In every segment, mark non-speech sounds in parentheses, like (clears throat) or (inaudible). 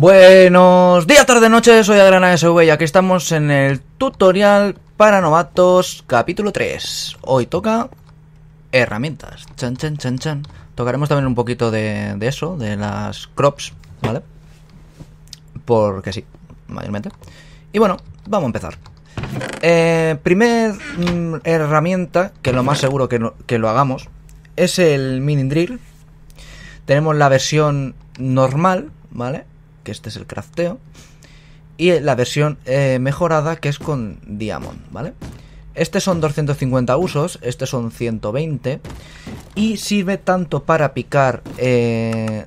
Buenos días, tarde, noche, soy Adriana SV y aquí estamos en el tutorial para novatos capítulo 3. Hoy toca herramientas. Chan, chan, chan, chan. Tocaremos también un poquito de, eso, de las crops, ¿vale? Porque sí, mayormente. Y bueno, vamos a empezar. Eh, primer mm, herramienta, que lo más seguro que, que lo hagamos, es el mini drill. Tenemos la versión normal, ¿vale? que este es el crafteo. Y la versión eh, mejorada, que es con Diamond, ¿vale? Este son 250 usos, este son 120. Y sirve tanto para picar eh,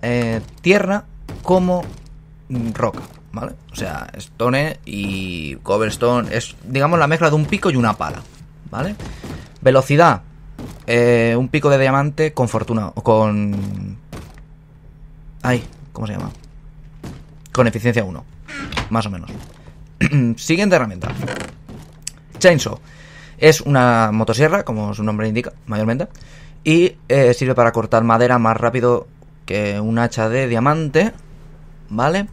eh, tierra como mm, roca, ¿vale? O sea, stone y cobblestone es, digamos, la mezcla de un pico y una pala, ¿vale? Velocidad, un pico de diamante con fortuna, O con... Ay, ¿cómo se llama? Con eficiencia 1. Más o menos. (clears throat) Siguiente herramienta. Chainsaw. Es una motosierra, como su nombre indica, mayormente. Y eh, sirve para cortar madera más rápido que un hacha de diamante. ¿Vale?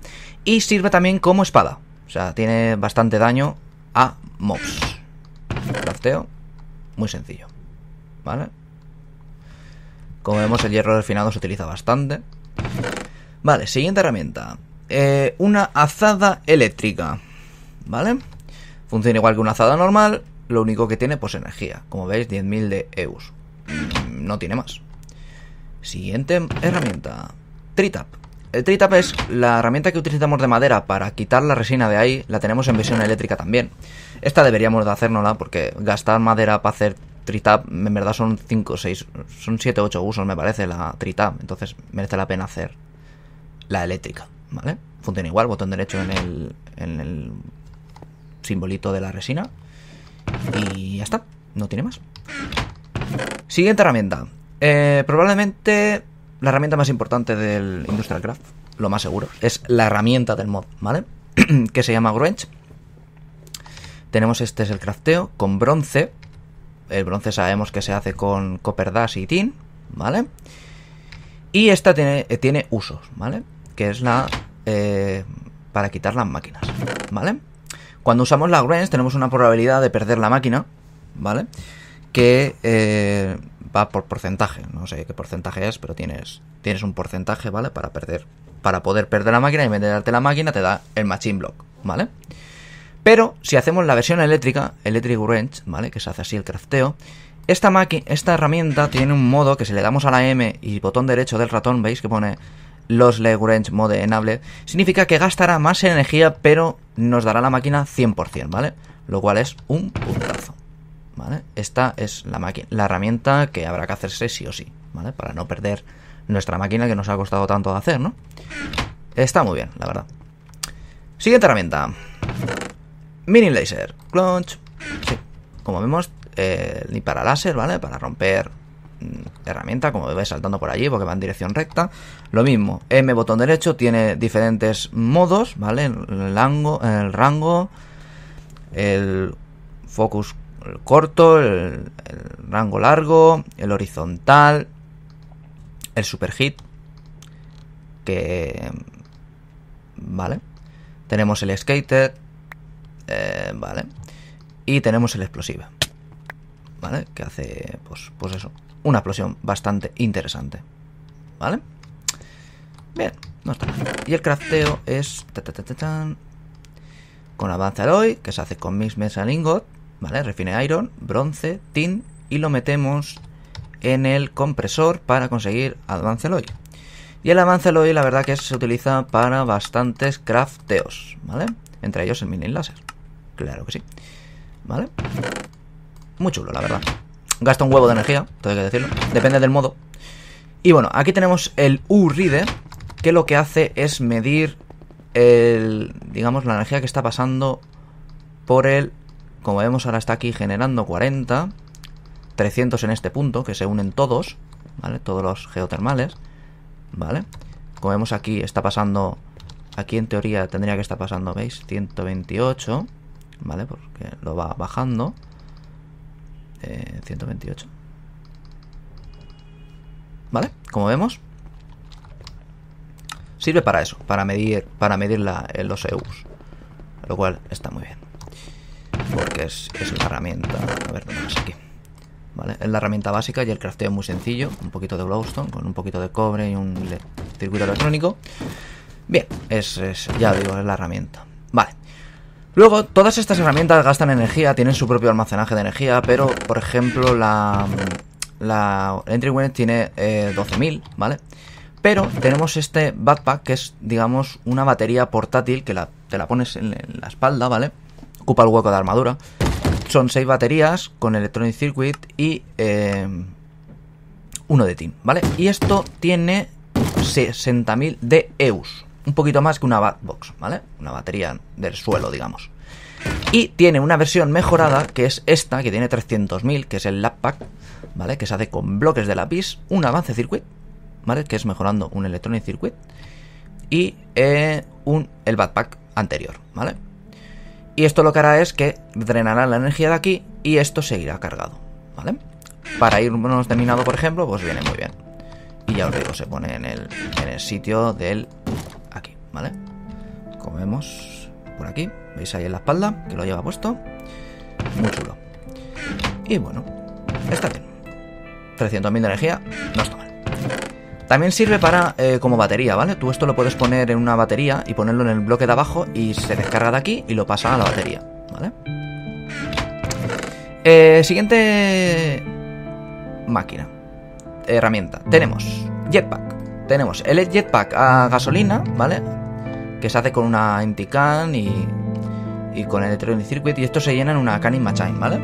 Y sirve también como espada. O sea, tiene bastante daño a mobs. Crafteo. Muy sencillo. ¿Vale? Como vemos, el hierro refinado se utiliza bastante. Vale, siguiente herramienta. Eh, una azada eléctrica, ¿vale? Funciona igual que una azada normal, lo único que tiene pues energía, como veis 10.000 de euros, mm, no tiene más. Siguiente herramienta, Tritap. El Tritap es la herramienta que utilizamos de madera para quitar la resina de ahí, la tenemos en versión eléctrica también. Esta deberíamos de hacérnosla porque gastar madera para hacer Tritap, en verdad son 5, 6, son 7, 8 usos me parece la Tritap, entonces merece la pena hacer la eléctrica. ¿vale? Funciona igual, botón derecho en el, simbolito de la resina. Y ya está, no tiene más. Siguiente herramienta. Eh, probablemente la herramienta más importante del Industrial Craft, lo más seguro, es la herramienta del mod, ¿vale? (clears throat) que se llama Grunge. Tenemos este es el crafteo con bronce. El bronce sabemos que se hace con copper dash y tin, ¿vale? Y esta tiene, eh, tiene usos, ¿vale? Que es la eh, para quitar las máquinas, ¿vale? Cuando usamos la wrench tenemos una probabilidad de perder la máquina, ¿vale? Que eh, va por porcentaje, no sé qué porcentaje es, pero tienes, tienes un porcentaje, ¿vale? Para perder, para poder perder la máquina y darte la máquina te da el machine block, ¿vale? Pero si hacemos la versión eléctrica, Electric Wrench, ¿vale? Que se hace así el crafteo, esta, esta herramienta tiene un modo que si le damos a la M y botón derecho del ratón, veis que pone los Range Mode Enable, significa que gastará más energía, pero nos dará la máquina 100%, ¿vale? Lo cual es un puntazo, ¿vale? Esta es la, la herramienta que habrá que hacerse sí o sí, ¿vale? Para no perder nuestra máquina que nos ha costado tanto de hacer, ¿no? Está muy bien, la verdad. Siguiente herramienta. Mini Laser. Clunch. Sí. Como vemos, eh, ni para láser, ¿vale? Para romper Mm, herramienta, como veis saltando por allí, porque va en dirección recta. Lo mismo, M botón derecho tiene diferentes modos, ¿vale? El, rango, el, focus corto, el, rango largo, el horizontal, el super hit, que... ¿Vale? Tenemos el skater, eh, ¿vale? Y tenemos el explosivo, ¿vale? Que hace, pues, pues eso, una explosión bastante interesante. ¿Vale? Bien, no está Y el crafteo es... con avance alloy, que se hace con mix mesa lingot ¿vale? Refine iron, bronce, tin, y lo metemos en el compresor para conseguir avance alloy. Y el avance alloy la verdad que se utiliza para bastantes crafteos, ¿vale? Entre ellos el mini láser. Claro que sí. ¿Vale? Muy chulo, la verdad. Gasta un huevo de energía, hay que decirlo. Depende del modo. Y bueno, aquí tenemos el U-Reader, e, que lo que hace es medir el, digamos, la energía que está pasando por el... Como vemos, ahora está aquí generando 40, 300 en este punto, que se unen todos, ¿vale? Todos los geotermales, ¿vale? Como vemos aquí, está pasando... Aquí en teoría tendría que estar pasando, ¿veis? 128, ¿vale? Porque lo va bajando. 128. Eh, ¿Vale? Como vemos, sirve para eso, para medir, para medir la, eh, los EUs. Lo cual está muy bien. Porque es, es la herramienta... A ver, aquí? ¿Vale? Es la herramienta básica y el crafteo muy sencillo. Un poquito de glowstone con un poquito de cobre y un circuito electrónico. Bien, es, es ya digo, es la herramienta. Vale. Luego, todas estas herramientas gastan energía, tienen su propio almacenaje de energía, pero, por ejemplo, la, la Entry Winnet tiene 12.000, eh, ¿vale? Pero tenemos este backpack, que es, digamos, una batería portátil que te la pones en, la espalda, ¿vale? Ocupa el hueco de armadura. Son 6 baterías con Electronic Circuit y eh, uno de tin, ¿vale? Y esto tiene 60.000 de EUS, un poquito más que una Batbox, ¿vale? Una batería del suelo, digamos. Y tiene una versión mejorada, que es esta, que tiene 300.000, que es el lappack, Pack, ¿vale? Que se hace con bloques de lápiz, un avance circuit, ¿vale? Que es mejorando un electronic circuit y eh, un, el backpack anterior, ¿vale? Y esto lo que hará es que drenará la energía de aquí y esto seguirá cargado, ¿vale? Para irnos de terminado, por ejemplo, pues viene muy bien. Y ya os digo, se pone en el, en el sitio del ¿vale? Como vemos por aquí, veis ahí en la espalda que lo lleva puesto. Muy chulo. Y bueno, está bien. 300.000 de energía, no está mal. También sirve para eh, como batería, ¿vale? Tú esto lo puedes poner en una batería y ponerlo en el bloque de abajo y se descarga de aquí y lo pasa a la batería, ¿vale? Eh, siguiente máquina, herramienta. Tenemos jetpack. Tenemos el jetpack a gasolina, ¿vale? que se hace con una empty can y, y con el electronic Circuit y esto se llena en una canning machine, ¿vale?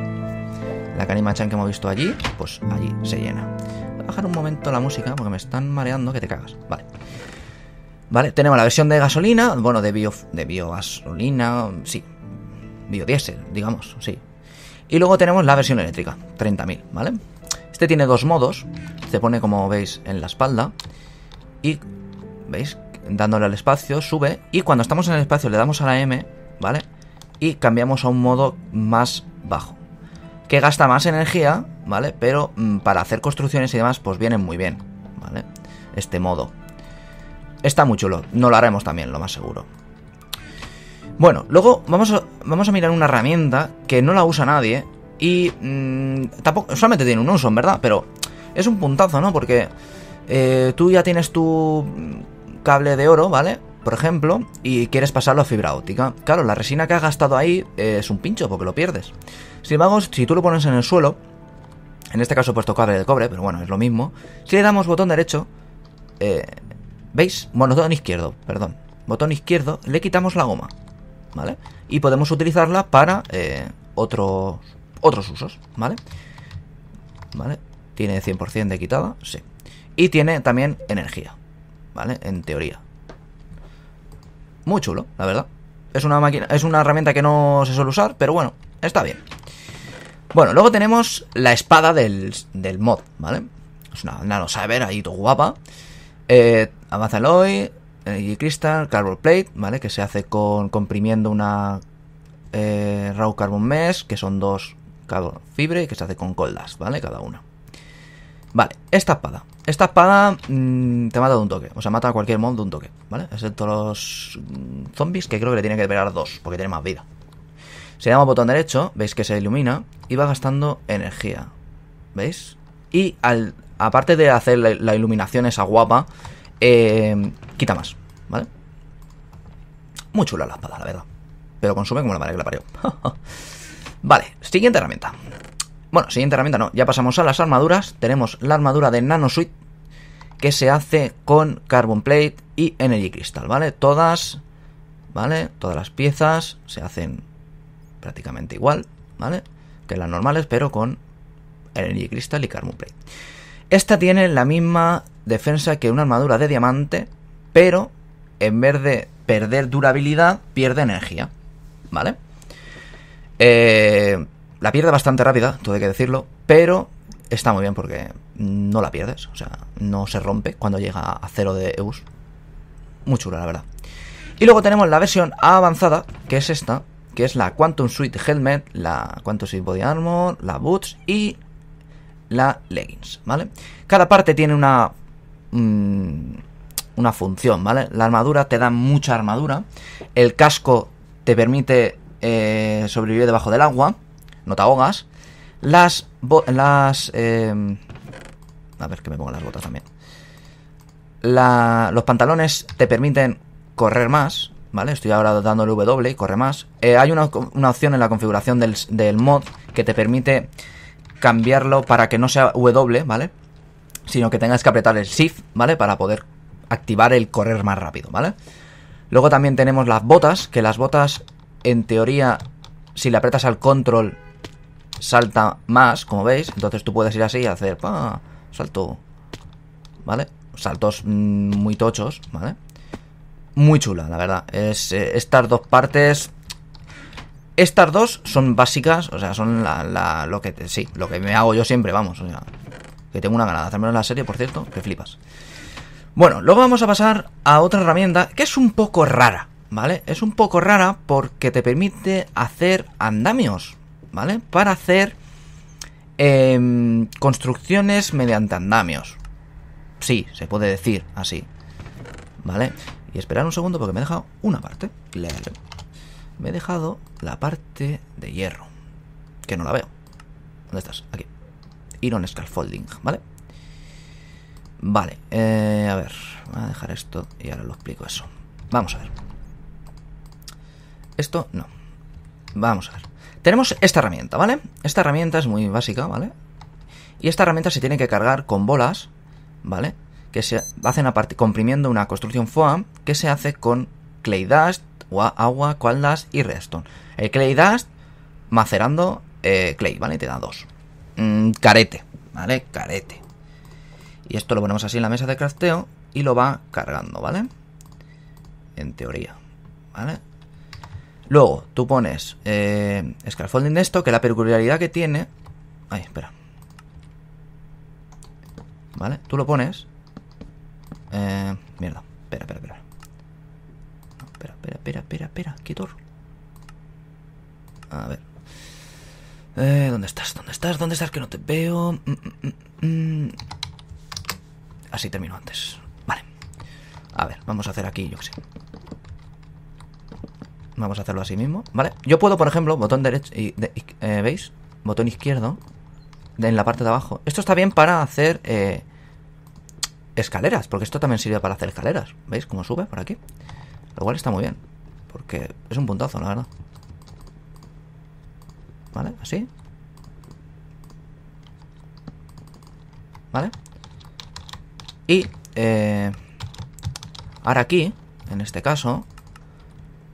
La canning machine que hemos visto allí, pues allí se llena. Voy a bajar un momento la música porque me están mareando que te cagas, vale. Vale, tenemos la versión de gasolina, bueno, de bio de biogasolina, sí, biodiesel, digamos, sí. Y luego tenemos la versión eléctrica, 30.000, ¿vale? Este tiene dos modos, se pone como veis en la espalda y veis dándole al espacio, sube. Y cuando estamos en el espacio le damos a la M, ¿vale? Y cambiamos a un modo más bajo. Que gasta más energía, ¿vale? Pero mm, para hacer construcciones y demás, pues vienen muy bien, ¿vale? Este modo. Está muy chulo. No lo haremos también, lo más seguro. Bueno, luego vamos a, vamos a mirar una herramienta que no la usa nadie. Y mm, tampoco, solamente tiene un uso, en verdad, pero es un puntazo, ¿no? Porque eh, tú ya tienes tu cable de oro, ¿vale? Por ejemplo, y quieres pasarlo a fibra óptica. Claro, la resina que has gastado ahí eh, es un pincho porque lo pierdes. Sin embargo, si tú lo pones en el suelo, en este caso he puesto cable de cobre, pero bueno, es lo mismo. Si le damos botón derecho, eh, ¿veis? Bueno, botón izquierdo, perdón. Botón izquierdo, le quitamos la goma, ¿vale? Y podemos utilizarla para eh, otros, otros usos, ¿vale? ¿Vale? Tiene 100% de quitada, sí. Y tiene también energía, ¿vale? En teoría. Muy chulo, la verdad. Es una máquina, es una herramienta que no se suele usar, pero bueno, está bien. Bueno, luego tenemos la espada del, mod, ¿vale? Es una nano saber ahí todo guapa. Eh, avanza eh, Crystal, Carbon Plate, ¿vale? Que se hace con comprimiendo una eh, Raw Carbon Mesh, que son dos cada fibre, que se hace con coldas, ¿vale? Cada una. Vale, esta espada. Esta espada mm, te mata de un toque. O sea, mata a cualquier mod de un toque, ¿vale? Excepto los mm, zombies, que creo que le tienen que pegar dos, porque tiene más vida. Se le damos botón derecho, veis que se ilumina y va gastando energía. ¿Veis? Y al, aparte de hacer la, iluminación esa guapa, em, quita más, ¿vale? Muy chula la espada, la verdad. Pero consume como la madre que la parió. (laughs) vale, siguiente herramienta. Bueno, siguiente herramienta no. Ya pasamos a las armaduras. Tenemos la armadura de Nano Suite que se hace con Carbon Plate y Energy Crystal, ¿vale? Todas, ¿vale? Todas las piezas se hacen prácticamente igual, ¿vale? Que las normales, pero con Energy Crystal y Carbon Plate. Esta tiene la misma defensa que una armadura de diamante, pero en vez de perder durabilidad, pierde energía, ¿vale? Eh, la pierde bastante rápida, hay que decirlo, pero está muy bien porque no la pierdes, o sea, no se rompe cuando llega a cero de EUS. Muy chula, la verdad. Y luego tenemos la versión avanzada, que es esta, que es la Quantum Suite Helmet, la Quantum Suite Body Armor, la Boots y la Leggings, ¿vale? Cada parte tiene una... Mm, una función, ¿vale? La armadura te da mucha armadura, el casco te permite eh, sobrevivir debajo del agua, no te ahogas. Las... las em, a ver que me pongo las botas también. los pantalones te permiten correr más, ¿vale? Estoy ahora dando el W y corre más. Eh, hay una, una, opción en la configuración del, del, mod que te permite cambiarlo para que no sea W, ¿vale? Sino que tengas que apretar el Shift, ¿vale? Para poder activar el correr más rápido, ¿vale? Luego también tenemos las botas, que las botas, en teoría, si le apretas al control, salta más, como veis. Entonces tú puedes ir así y hacer... pa Salto... ¿Vale? Saltos mm, muy tochos, ¿vale? Muy chula, la verdad. Es, eh, estas dos partes... Estas dos son básicas, o sea, son lo que... sí, lo que me hago yo siempre, vamos, o sea... Que tengo una ganada de en la serie, por cierto, que flipas. Bueno, luego vamos a pasar a otra herramienta que es un poco rara, ¿vale? Es un poco rara porque te permite hacer andamios, ¿vale? Para hacer em, construcciones mediante andamios. Sí, se puede decir así. ¿Vale? Y esperar un segundo porque me he dejado una parte. Me he dejado la parte de hierro. Que no la veo. ¿Dónde estás? Aquí. Iron Scaffolding, ¿vale? Vale, eh, a ver. Voy a dejar esto y ahora lo explico eso. Vamos a ver. Esto no. Vamos a ver. Tenemos esta herramienta, ¿vale? Esta herramienta es muy básica, ¿vale? Y esta herramienta se tiene que cargar con bolas, ¿vale? Que se hacen a comprimiendo una construcción FOAM que se hace con clay dust, agua, cualdas y redstone. El clay dust macerando eh, clay, ¿vale? Te da dos. Mm, carete, ¿vale? Carete. Y esto lo ponemos así en la mesa de crafteo y lo va cargando, ¿vale? En teoría, ¿vale? Luego, tú pones eh, de esto, que la peculiaridad que tiene... Ahí, espera. ¿Vale? Tú lo pones. Eh, mierda. Espera, espera, espera. No, espera, espera, espera, espera, espera. Quitor. A ver. Eh, ¿Dónde estás? ¿Dónde estás? ¿Dónde estás? Que no te veo. Mm, mm, mm, Así termino antes. Vale. A ver, vamos a hacer aquí, yo qué sé. Vamos a hacerlo así mismo, ¿vale? Yo puedo, por ejemplo, botón derecho y... Eh, ¿Veis? Botón izquierdo en la parte de abajo. Esto está bien para hacer eh, escaleras, porque esto también sirve para hacer escaleras. ¿Veis Como sube por aquí? Lo cual está muy bien, porque es un puntazo, la verdad. ¿Vale? Así. ¿Vale? Y eh, ahora aquí, en este caso,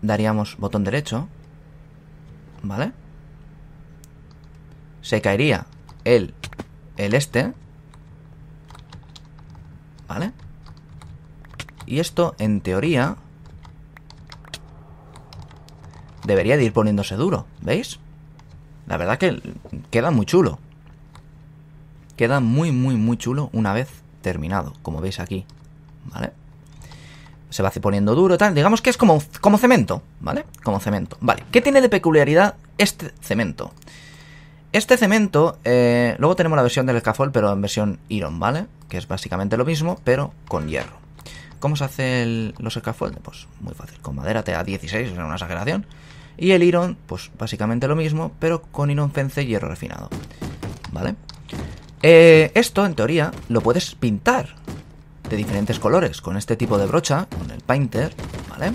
daríamos botón derecho, ¿vale? Se caería el, el este, ¿vale? Y esto, en teoría, debería de ir poniéndose duro, ¿veis? La verdad que queda muy chulo. Queda muy, muy, muy chulo una vez terminado, como veis aquí, ¿vale? se va poniendo duro, tal. Digamos que es como, como cemento, ¿vale? Como cemento. Vale, ¿qué tiene de peculiaridad este cemento? Este cemento, eh, luego tenemos la versión del escafol, pero en versión iron, ¿vale? Que es básicamente lo mismo, pero con hierro. ¿Cómo se hace los escafuel?... Pues muy fácil, con madera TA16, es una exageración. Y el iron, pues básicamente lo mismo, pero con iron fence y hierro refinado, ¿vale? Eh, esto, en teoría, lo puedes pintar, de diferentes colores. Con este tipo de brocha, con el painter, ¿vale?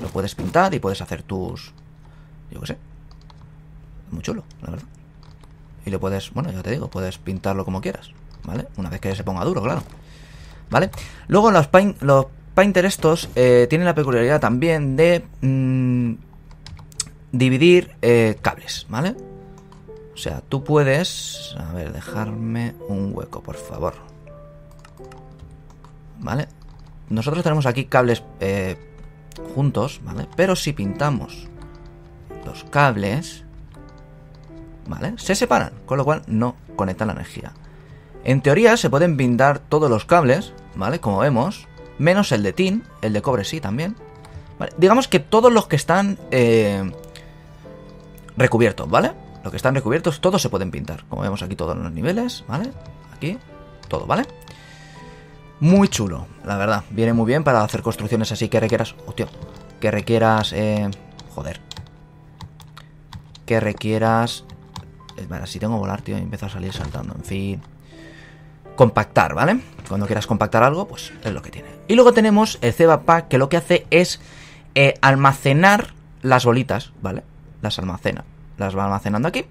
Lo puedes pintar y puedes hacer tus... Yo qué sé. Muy chulo, la verdad. Y lo puedes, bueno, ya te digo, puedes pintarlo como quieras, ¿vale? Una vez que se ponga duro, claro. ¿Vale? Luego los, los painter estos eh, tienen la peculiaridad también de mm, dividir eh, cables, ¿vale? O sea, tú puedes... A ver, dejarme un hueco, por favor. Nosotros tenemos aquí cables eh, juntos, ¿vale? Pero si pintamos los cables, ¿vale? Se separan, con lo cual no conectan la energía. En teoría se pueden pintar todos los cables, ¿vale? Como vemos, menos el de tin, el de cobre sí también. Digamos que todos los que están eh, recubiertos, ¿vale? Los que están recubiertos, todos se pueden pintar. Como vemos aquí todos los niveles, ¿vale? Aquí, todo, ¿vale? vale muy chulo, la verdad. Viene muy bien para hacer construcciones así que requieras... Hostia, que requieras... Eh, joder. Que requieras... Eh, vale, si tengo volar, tío, y empiezo a salir saltando. En fin compactar, ¿vale? Cuando quieras compactar algo, pues es lo que tiene. Y luego tenemos el Ceba Pack, que lo que hace es eh, almacenar las bolitas, ¿vale? Las almacena. Las va almacenando aquí.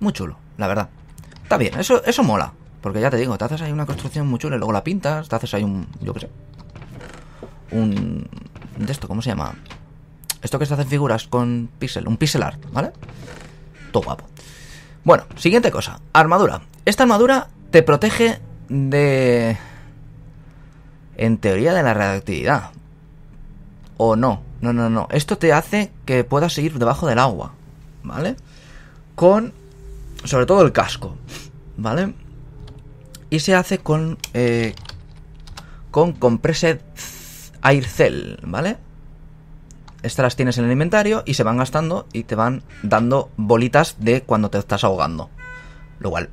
Muy chulo, la verdad. Está bien, eso, eso mola. Porque ya te digo, te haces ahí una construcción muy chula y luego la pintas, te haces ahí un. Yo qué sé. Un. De esto, ¿cómo se llama? Esto que se en figuras con pixel, un pixel art, ¿vale? Todo guapo. Bueno, siguiente cosa, armadura. Esta armadura te protege de. En teoría de la reactividad O no, no, no, no. Esto te hace que puedas seguir debajo del agua, ¿vale? Con. Sobre todo el casco, ¿vale? y se hace con, eh, con Compressed Air Cell, ¿vale? Estas las tienes en el inventario y se van gastando y te van dando bolitas de cuando te estás ahogando. Lo cual,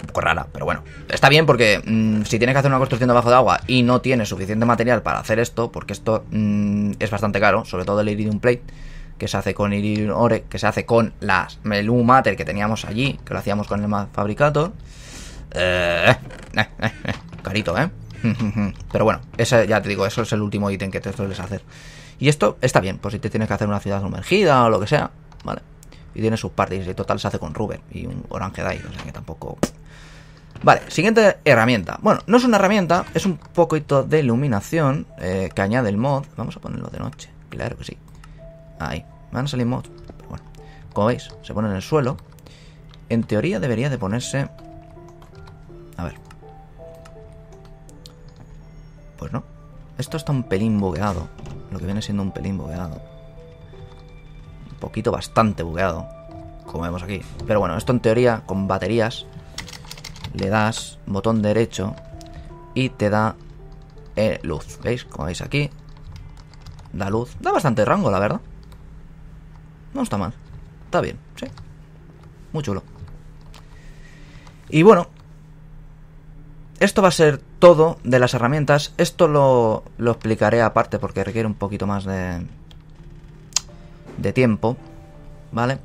un poco rara, pero bueno. Está bien porque mm, si tienes que hacer una construcción debajo de agua y no tienes suficiente material para hacer esto, porque esto mm, es bastante caro, sobre todo el Iridium Plate, que se hace con Iridium Ore, que se hace con las melumater que teníamos allí, que lo hacíamos con el Fabricator. Eh, (laughs) carito, ¿eh? (laughs) Pero bueno, ese, ya te digo, eso es el último ítem que te sueles hacer. Y esto está bien, Por si te tienes que hacer una ciudad sumergida o lo que sea, ¿vale? Y tiene sus partes y total se hace con Ruber y un Orange Dai o sea que tampoco... Vale, siguiente herramienta. Bueno, no es una herramienta, es un poquito de iluminación eh, que añade el mod. Vamos a ponerlo de noche, claro que sí. Ahí, van a salir mods, bueno. Como veis, se pone en el suelo. En teoría debería de ponerse a ver. Pues no. Esto está un pelín bugueado. Lo que viene siendo un pelín bugueado. Un poquito bastante bugueado. Como vemos aquí. Pero bueno, esto en teoría con baterías. Le das botón derecho y te da eh, luz. ¿Veis? Como veis aquí. Da luz. Da bastante rango, la verdad. No está mal. Está bien, sí. Muy chulo. Y bueno, esto va a ser todo de las herramientas. Esto lo, explicaré aparte porque requiere un poquito más de, de tiempo. ¿Vale?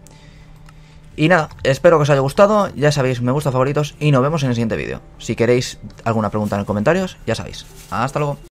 Y nada, espero que os haya gustado. Ya sabéis, me gusta favoritos y nos vemos en el siguiente vídeo. Si queréis alguna pregunta en los comentarios, ya sabéis. Hasta luego.